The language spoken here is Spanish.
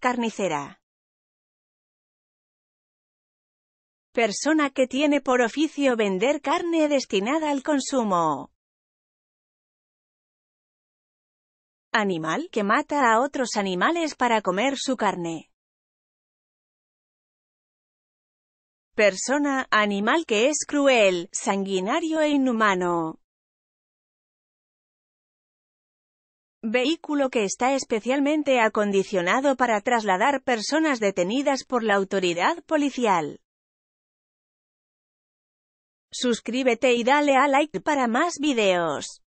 Carnicera. Persona que tiene por oficio vender carne destinada al consumo. Animal que mata a otros animales para comer su carne. Persona, animal que es cruel, sanguinario e inhumano. Vehículo que está especialmente acondicionado para trasladar personas detenidas por la autoridad policial. Suscríbete y dale a like para más videos.